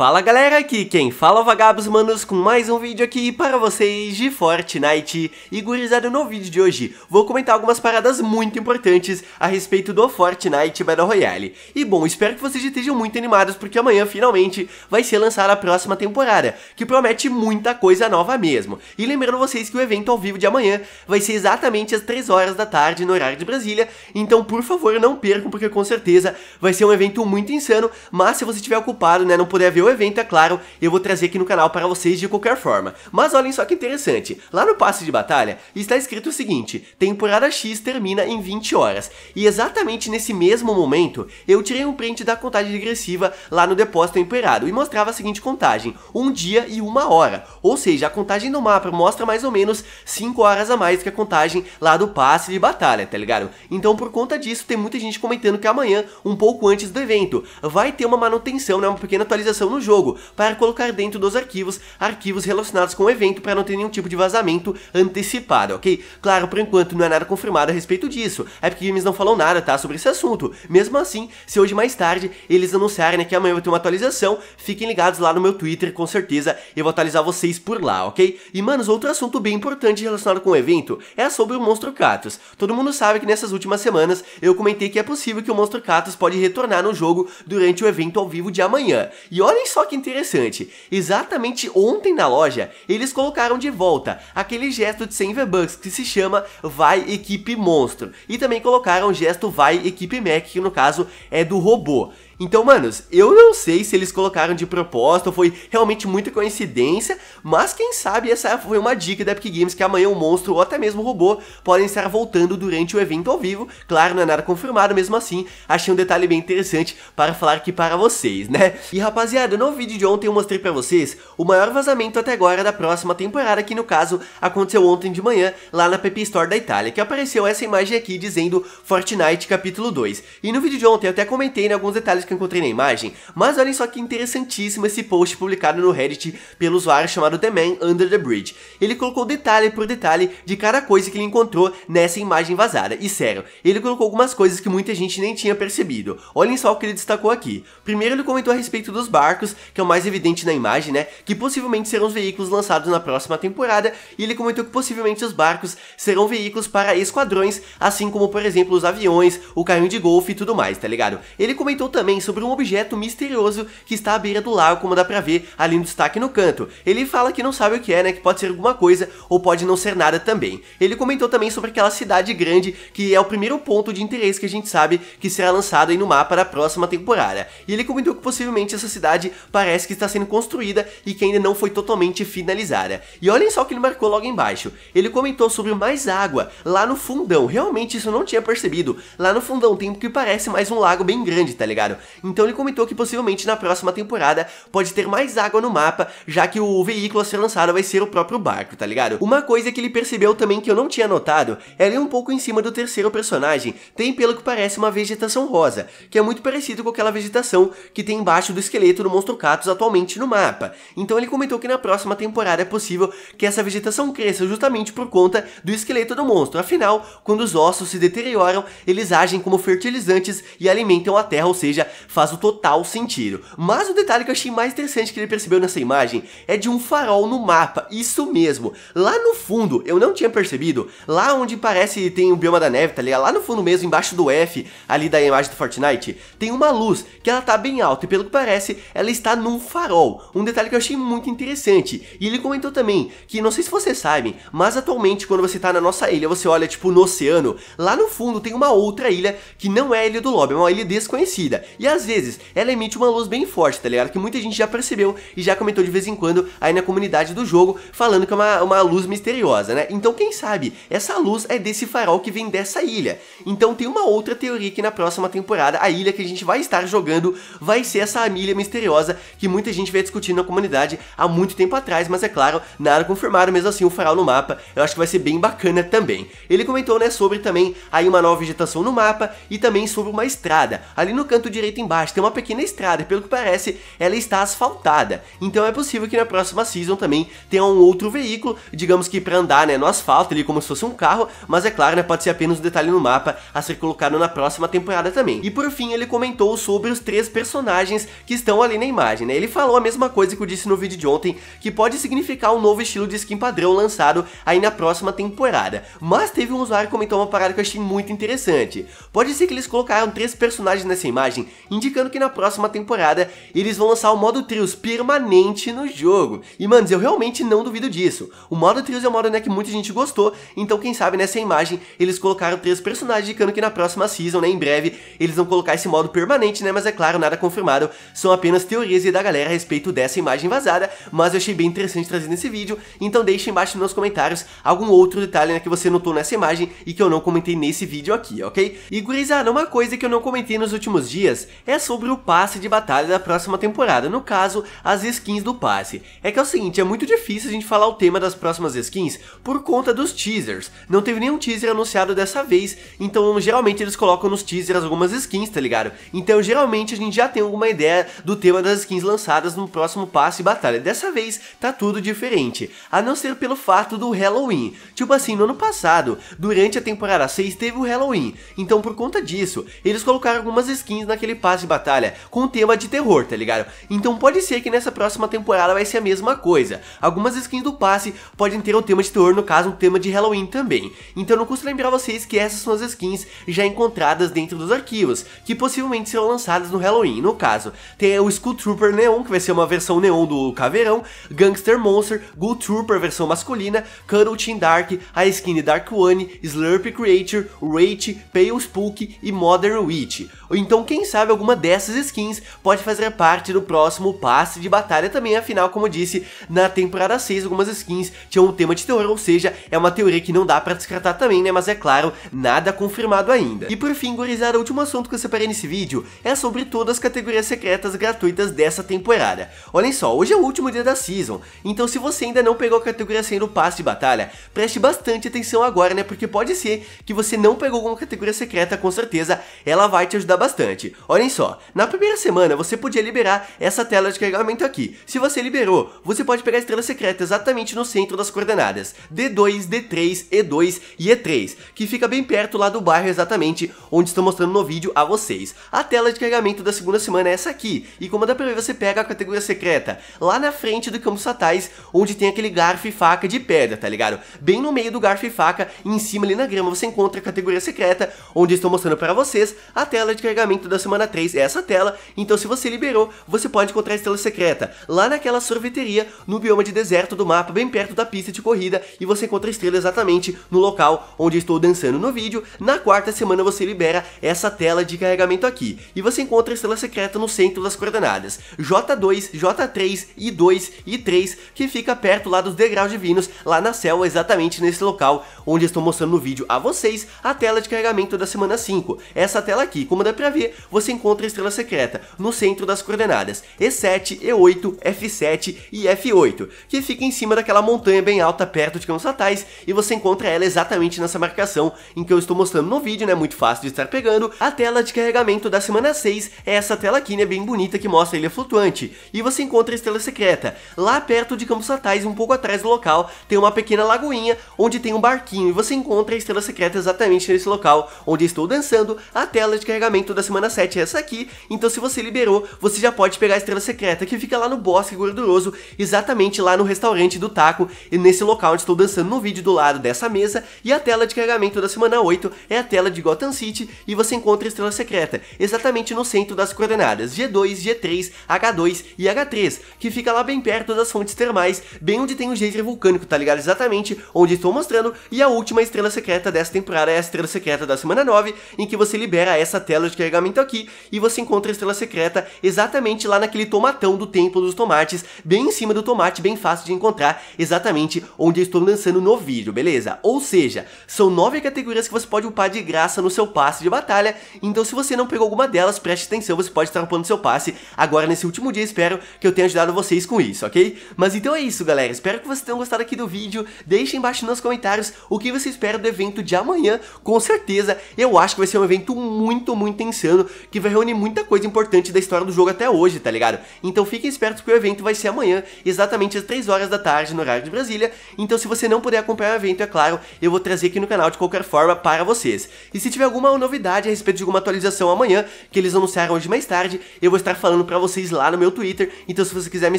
Fala galera, aqui quem fala é o Vagabos Manos com mais um vídeo aqui para vocês de Fortnite E gurizada, no vídeo de hoje vou comentar algumas paradas muito importantes a respeito do Fortnite Battle Royale E bom, espero que vocês estejam muito animados porque amanhã finalmente vai ser lançada a próxima temporada Que promete muita coisa nova mesmo E lembrando vocês que o evento ao vivo de amanhã vai ser exatamente às 3 horas da tarde no horário de Brasília Então por favor não percam porque com certeza vai ser um evento muito insano Mas se você estiver ocupado, né, não puder ver o evento, é claro, eu vou trazer aqui no canal para vocês de qualquer forma. Mas olhem só que interessante, lá no passe de batalha está escrito o seguinte, temporada X termina em 20 horas, e exatamente nesse mesmo momento, eu tirei um print da contagem regressiva lá no depósito emperado, e mostrava a seguinte contagem, um dia e uma hora, ou seja, a contagem do mapa mostra mais ou menos 5 horas a mais que a contagem lá do passe de batalha, tá ligado? Então por conta disso, tem muita gente comentando que amanhã, um pouco antes do evento, vai ter uma manutenção, né, uma pequena atualização no jogo, para colocar dentro dos arquivos, arquivos relacionados com o evento para não ter nenhum tipo de vazamento antecipado, ok? Claro, por enquanto não é nada confirmado a respeito disso, é Epic Games não falou nada, tá, sobre esse assunto. Mesmo assim, se hoje mais tarde eles anunciarem né, que amanhã vai ter uma atualização, fiquem ligados lá no meu Twitter, com certeza eu vou atualizar vocês por lá, ok? E manos, outro assunto bem importante relacionado com o evento é sobre o Monstro Kratos. Todo mundo sabe que nessas últimas semanas eu comentei que é possível que o Monstro Kratos pode retornar no jogo durante o evento ao vivo de amanhã. E olha Olhem só que interessante, exatamente ontem na loja, eles colocaram de volta aquele gesto de 100 V-Bucks que se chama Vai Equipe Monstro, e também colocaram o gesto Vai Equipe Mac, que no caso é do robô. Então, manos, eu não sei se eles colocaram de proposta ou foi realmente muita coincidência, mas quem sabe essa foi uma dica da Epic Games que amanhã um monstro ou até mesmo um robô podem estar voltando durante o evento ao vivo. Claro, não é nada confirmado, mesmo assim, achei um detalhe bem interessante para falar aqui para vocês, né? E rapaziada, no vídeo de ontem eu mostrei pra vocês o maior vazamento até agora da próxima temporada, que no caso aconteceu ontem de manhã lá na Pepe Store da Itália, que apareceu essa imagem aqui dizendo Fortnite capítulo 2. E no vídeo de ontem eu até comentei né, alguns detalhes que eu encontrei na imagem, mas olhem só que interessantíssimo esse post publicado no Reddit pelo usuário chamado The Man Under the Bridge. Ele colocou detalhe por detalhe de cada coisa que ele encontrou nessa imagem vazada, e sério, ele colocou algumas coisas que muita gente nem tinha percebido. Olhem só o que ele destacou aqui. Primeiro ele comentou a respeito dos barcos, que é o mais evidente na imagem, né? Que possivelmente serão os veículos lançados na próxima temporada, e ele comentou que possivelmente os barcos serão veículos para esquadrões, assim como, por exemplo, os aviões, o carrinho de golfe e tudo mais, tá ligado? Ele comentou também sobre um objeto misterioso que está à beira do lago, como dá pra ver ali no destaque no canto. Ele fala que não sabe o que é, né? Que pode ser alguma coisa ou pode não ser nada também. Ele comentou também sobre aquela cidade grande, que é o primeiro ponto de interesse que a gente sabe que será lançado aí no mapa da próxima temporada. E ele comentou que possivelmente essa cidade parece que está sendo construída e que ainda não foi totalmente finalizada. E olhem só o que ele marcou logo embaixo. Ele comentou sobre mais água lá no fundão. Realmente isso eu não tinha percebido. Lá no fundão tem o que parece mais um lago bem grande, tá ligado? Então ele comentou que possivelmente na próxima temporada pode ter mais água no mapa, já que o veículo a ser lançado vai ser o próprio barco, tá ligado? Uma coisa que ele percebeu também que eu não tinha notado é ali um pouco em cima do terceiro personagem, tem pelo que parece uma vegetação rosa, que é muito parecido com aquela vegetação que tem embaixo do esqueleto do Monstrucatus atualmente no mapa. Então ele comentou que na próxima temporada é possível que essa vegetação cresça justamente por conta do esqueleto do monstro. Afinal, quando os ossos se deterioram, eles agem como fertilizantes e alimentam a terra, ou seja, faz o total sentido. Mas o detalhe que eu achei mais interessante que ele percebeu nessa imagem é de um farol no mapa, isso mesmo. Lá no fundo, eu não tinha percebido, lá onde parece que tem o bioma da neve, tá ligado? Lá no fundo mesmo, embaixo do F, ali da imagem do Fortnite, tem uma luz que ela tá bem alta e pelo que parece, ela ela está num farol, um detalhe que eu achei muito interessante. E ele comentou também que, não sei se vocês sabem, mas atualmente quando você está na nossa ilha, você olha tipo no oceano, lá no fundo tem uma outra ilha que não é a Ilha do Lobo, é uma ilha desconhecida. E às vezes ela emite uma luz bem forte, tá ligado? Que muita gente já percebeu e já comentou de vez em quando aí na comunidade do jogo, falando que é uma, uma luz misteriosa, né? Então quem sabe, essa luz é desse farol que vem dessa ilha. Então tem uma outra teoria que na próxima temporada, a ilha que a gente vai estar jogando vai ser essa ilha misteriosa que muita gente veio discutindo na comunidade há muito tempo atrás, mas é claro, nada confirmaram mesmo assim o farol no mapa, eu acho que vai ser bem bacana também. Ele comentou, né, sobre também aí uma nova vegetação no mapa e também sobre uma estrada. Ali no canto direito embaixo tem uma pequena estrada, pelo que parece, ela está asfaltada. Então é possível que na próxima season também tenha um outro veículo, digamos que para andar, né, no asfalto ali como se fosse um carro, mas é claro, né, pode ser apenas um detalhe no mapa a ser colocado na próxima temporada também. E por fim, ele comentou sobre os três personagens que estão ali na imagem, né? Ele falou a mesma coisa que eu disse no vídeo de ontem, que pode significar um novo estilo de skin padrão lançado aí na próxima temporada. Mas teve um usuário que comentou uma parada que eu achei muito interessante. Pode ser que eles colocaram três personagens nessa imagem, indicando que na próxima temporada eles vão lançar o modo trios permanente no jogo. E, manos, eu realmente não duvido disso. O modo trios é um modo né, que muita gente gostou, então quem sabe nessa imagem eles colocaram três personagens, indicando que na próxima season, né, em breve, eles vão colocar esse modo permanente, né, mas é claro, nada confirmado, são apenas teorias aí da galera a respeito dessa imagem vazada, mas eu achei bem interessante trazer nesse vídeo, então deixe embaixo nos comentários algum outro detalhe né, que você notou nessa imagem e que eu não comentei nesse vídeo aqui, ok? E gurizada, uma coisa que eu não comentei nos últimos dias é sobre o passe de batalha da próxima temporada, no caso, as skins do passe. É que é o seguinte, é muito difícil a gente falar o tema das próximas skins por conta dos teasers, não teve nenhum teaser anunciado dessa vez, então geralmente eles colocam nos teasers algumas skins, tá ligado? Então geralmente a gente já tem alguma ideia do tema uma das skins lançadas no próximo passe e batalha. Dessa vez, tá tudo diferente, a não ser pelo fato do Halloween. Tipo assim, no ano passado, durante a temporada 6 teve o Halloween, então por conta disso, eles colocaram algumas skins naquele passe de batalha com o tema de terror, tá ligado? Então pode ser que nessa próxima temporada vai ser a mesma coisa. Algumas skins do passe podem ter o um tema de terror, no caso um tema de Halloween também. Então não custa lembrar vocês que essas são as skins já encontradas dentro dos arquivos, que possivelmente serão lançadas no Halloween. No caso, tem o escudo School Trooper Neon, que vai ser uma versão neon do Caveirão, Gangster Monster, Ghoul Trooper versão masculina, Cuddle Team Dark, a skin Dark One, Slurp Creature, Wraith, Pale Spook e Modern Witch. Então quem sabe alguma dessas skins pode fazer parte do próximo passe de batalha também, afinal, como eu disse, na temporada 6 algumas skins tinham um tema de terror, ou seja, é uma teoria que não dá para descartar também, né, mas é claro, nada confirmado ainda. E por fim, gurizada, o último assunto que eu separei nesse vídeo é sobre todas as categorias secretas gratuitas dessa temporada. Olhem só, hoje é o último dia da Season, então se você ainda não pegou a categoria 100 no passe de batalha, preste bastante atenção agora, né, porque pode ser que você não pegou alguma categoria secreta, com certeza ela vai te ajudar bastante. Olhem só, na primeira semana você podia liberar essa tela de carregamento aqui. Se você liberou, você pode pegar a estrela secreta exatamente no centro das coordenadas, D2, D3, E2 e E3, que fica bem perto lá do bairro exatamente onde estou mostrando no vídeo a vocês. A tela de carregamento da segunda semana é essa aqui, e como a dá pra ver, você pega a categoria secreta lá na frente do Campos Satais, onde tem aquele garfo e faca de pedra, tá ligado? Bem no meio do garfo e faca, em cima ali na grama, você encontra a categoria secreta, onde estou mostrando pra vocês a tela de carregamento da semana 3, é essa tela, então se você liberou, você pode encontrar a estrela secreta lá naquela sorveteria, no bioma de deserto do mapa, bem perto da pista de corrida, e você encontra a estrela exatamente no local onde estou dançando no vídeo, na quarta semana você libera essa tela de carregamento aqui, e você encontra a estrela secreta no centro das coordenadas. J2, J3, I2 e 3, que fica perto lá dos degraus divinos, lá na célula, exatamente nesse local onde estou mostrando no vídeo a vocês a tela de carregamento da semana 5. Essa tela aqui, como dá pra ver, você encontra a estrela secreta no centro das coordenadas E7, E8, F7 e F8, que fica em cima daquela montanha bem alta perto de Campos Fatais e você encontra ela exatamente nessa marcação em que eu estou mostrando no vídeo, né, muito fácil de estar pegando, a tela de carregamento da semana 6 é essa tela aqui, né, bem bonita, que mostra nossa ilha flutuante, e você encontra a estrela secreta. Lá perto de Campos Natais, um pouco atrás do local, tem uma pequena lagoinha onde tem um barquinho, e você encontra a estrela secreta exatamente nesse local onde estou dançando a tela de carregamento da semana 7 é essa aqui. Então, se você liberou, você já pode pegar a estrela secreta que fica lá no bosque gorduroso, exatamente lá no restaurante do taco, e nesse local onde estou dançando no vídeo do lado dessa mesa. E a tela de carregamento da semana 8 é a tela de Gotham City, e você encontra a estrela secreta exatamente no centro das coordenadas G2, G3 h 2 e H3, que fica lá bem perto das fontes termais, bem onde tem o geyser vulcânico, tá ligado? Exatamente onde estou mostrando, e a última estrela secreta dessa temporada é a estrela secreta da semana 9, em que você libera essa tela de carregamento aqui, e você encontra a estrela secreta exatamente lá naquele tomatão do Templo dos Tomates, bem em cima do tomate, bem fácil de encontrar, exatamente onde eu estou lançando no vídeo, beleza? Ou seja, são nove categorias que você pode upar de graça no seu passe de batalha, então se você não pegou alguma delas, preste atenção, você pode estar upando seu passe agora nesse último dia. Espero que eu tenha ajudado vocês com isso, ok? Mas então é isso, galera. Espero que vocês tenham gostado aqui do vídeo. Deixem embaixo nos comentários o que você espera do evento de amanhã. Com certeza, eu acho que vai ser um evento muito, muito insano, que vai reunir muita coisa importante da história do jogo até hoje, tá ligado? Então fiquem espertos que o evento vai ser amanhã, exatamente às 3 horas da tarde, no horário de Brasília. Então se você não puder acompanhar o evento, é claro, eu vou trazer aqui no canal de qualquer forma para vocês. E se tiver alguma novidade a respeito de alguma atualização amanhã, que eles anunciaram hoje mais tarde, eu vou estar falando para vocês lá no meu Twitter, então se você quiser me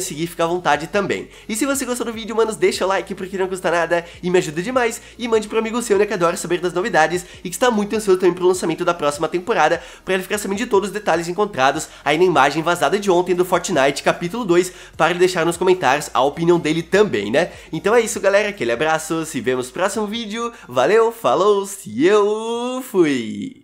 seguir, fica à vontade também. E se você gostou do vídeo, manos, deixa o like porque não custa nada e me ajuda demais e mande pro amigo seu, né, que adora saber das novidades e que está muito ansioso também pro lançamento da próxima temporada, para ele ficar sabendo de todos os detalhes encontrados aí na imagem vazada de ontem do Fortnite capítulo 2, para ele deixar nos comentários a opinião dele também, né? Então é isso, galera, aquele abraço, se vemos no próximo vídeo, valeu, falou, se eu fui!